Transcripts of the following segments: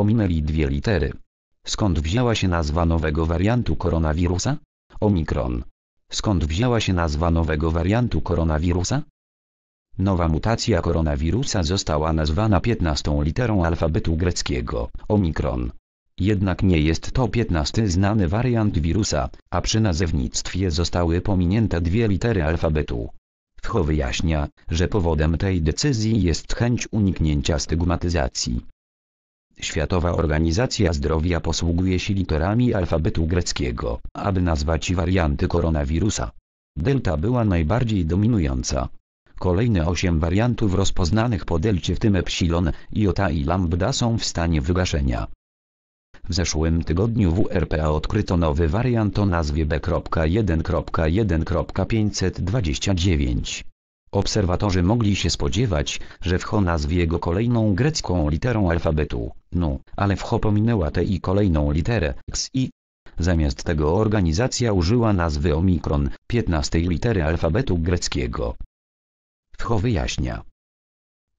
pominęli dwie litery. Skąd wzięła się nazwa nowego wariantu koronawirusa? Omikron. Skąd wzięła się nazwa nowego wariantu koronawirusa? Nowa mutacja koronawirusa została nazwana 15 literą alfabetu greckiego, omikron. Jednak nie jest to 15 znany wariant wirusa, a przy nazewnictwie zostały pominięte dwie litery alfabetu. Wcho wyjaśnia, że powodem tej decyzji jest chęć uniknięcia stygmatyzacji. Światowa Organizacja Zdrowia posługuje się literami alfabetu greckiego, aby nazwać warianty koronawirusa. Delta była najbardziej dominująca. Kolejne osiem wariantów rozpoznanych po delcie w tym epsilon, iota i lambda są w stanie wygaszenia. W zeszłym tygodniu w RPA odkryto nowy wariant o nazwie B.1.1.529. Obserwatorzy mogli się spodziewać, że wcho nazwie jego kolejną grecką literą alfabetu, nu, ale wcho pominęła tę i kolejną literę, x i Zamiast tego organizacja użyła nazwy Omikron, 15 litery alfabetu greckiego. WHO wyjaśnia.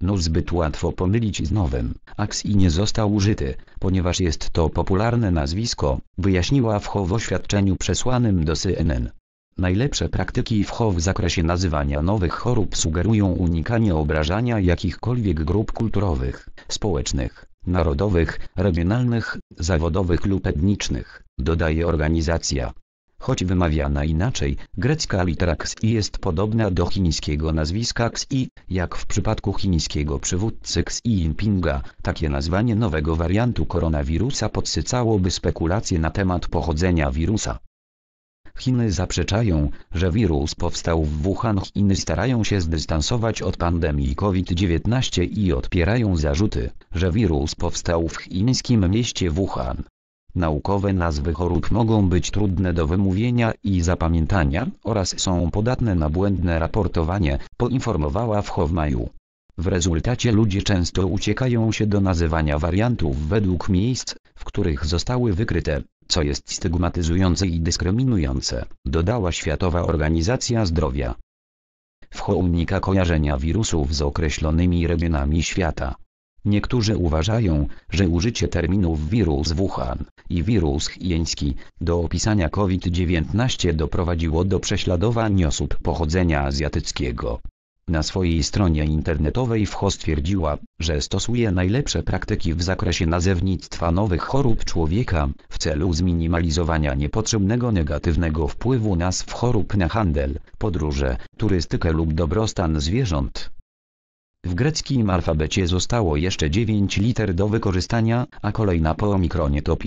No zbyt łatwo pomylić z nowym, i nie został użyty, ponieważ jest to popularne nazwisko, wyjaśniła WHO w oświadczeniu przesłanym do CNN. Najlepsze praktyki WHO w zakresie nazywania nowych chorób sugerują unikanie obrażania jakichkolwiek grup kulturowych, społecznych, narodowych, regionalnych, zawodowych lub etnicznych, dodaje organizacja. Choć wymawiana inaczej, grecka litera XI jest podobna do chińskiego nazwiska XI, jak w przypadku chińskiego przywódcy Xi Jinpinga, takie nazwanie nowego wariantu koronawirusa podsycałoby spekulacje na temat pochodzenia wirusa. Chiny zaprzeczają, że wirus powstał w Wuhan. Chiny starają się zdystansować od pandemii COVID-19 i odpierają zarzuty, że wirus powstał w chińskim mieście Wuhan. Naukowe nazwy chorób mogą być trudne do wymówienia i zapamiętania oraz są podatne na błędne raportowanie, poinformowała w Chowmaju. W rezultacie ludzie często uciekają się do nazywania wariantów według miejsc, w których zostały wykryte co jest stygmatyzujące i dyskryminujące, dodała Światowa Organizacja Zdrowia. WHO unika kojarzenia wirusów z określonymi regionami świata. Niektórzy uważają, że użycie terminów wirus Wuhan i wirus chiński do opisania COVID-19 doprowadziło do prześladowań osób pochodzenia azjatyckiego. Na swojej stronie internetowej WHO stwierdziła, że stosuje najlepsze praktyki w zakresie nazewnictwa nowych chorób człowieka, w celu zminimalizowania niepotrzebnego negatywnego wpływu nazw chorób na handel, podróże, turystykę lub dobrostan zwierząt. W greckim alfabecie zostało jeszcze 9 liter do wykorzystania, a kolejna po omikronie to